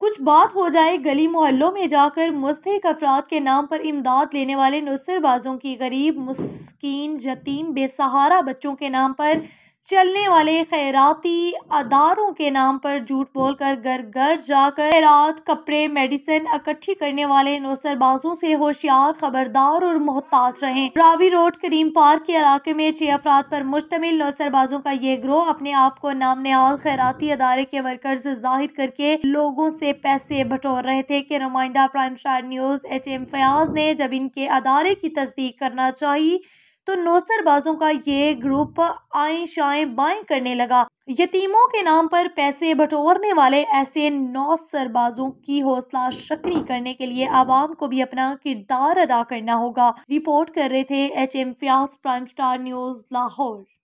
कुछ बात हो जाए गली मोहल्लों में जाकर मुस्तक अफराद के नाम पर इमदाद लेने वाले नुसरबाजों की गरीब मुस्किन यतीम बेसहारा बच्चों के नाम पर चलने वाले खैराती अदारों के नाम पर झूठ बोलकर घर घर जाकर खैरात कपड़े मेडिसिन इकट्ठी करने वाले नौसरबाजों से होशियार खबरदार और मोहतात रहे रावी रोड करीम पार्क के इलाके में छह अफराद पर मुश्तमिल नौसरबाजों का ये ग्रोह अपने आप को नाम नहाल खैराती अदारे के वर्कर्स जाहिर करके लोगों से पैसे बटोर रहे थे के नुमाइंदा Prime Star News H M Fayaz ने जब इनके अदारे की तस्दीक करना चाहिए तो नौसरबाजों का ये ग्रुप आए शाए बाएं करने लगा यतीमों के नाम पर पैसे बटोरने वाले ऐसे नौसरबाजों की हौसला शक्नी करने के लिए आवाम को भी अपना किरदार अदा करना होगा रिपोर्ट कर रहे थे H M Fayaz Prime Star News Lahore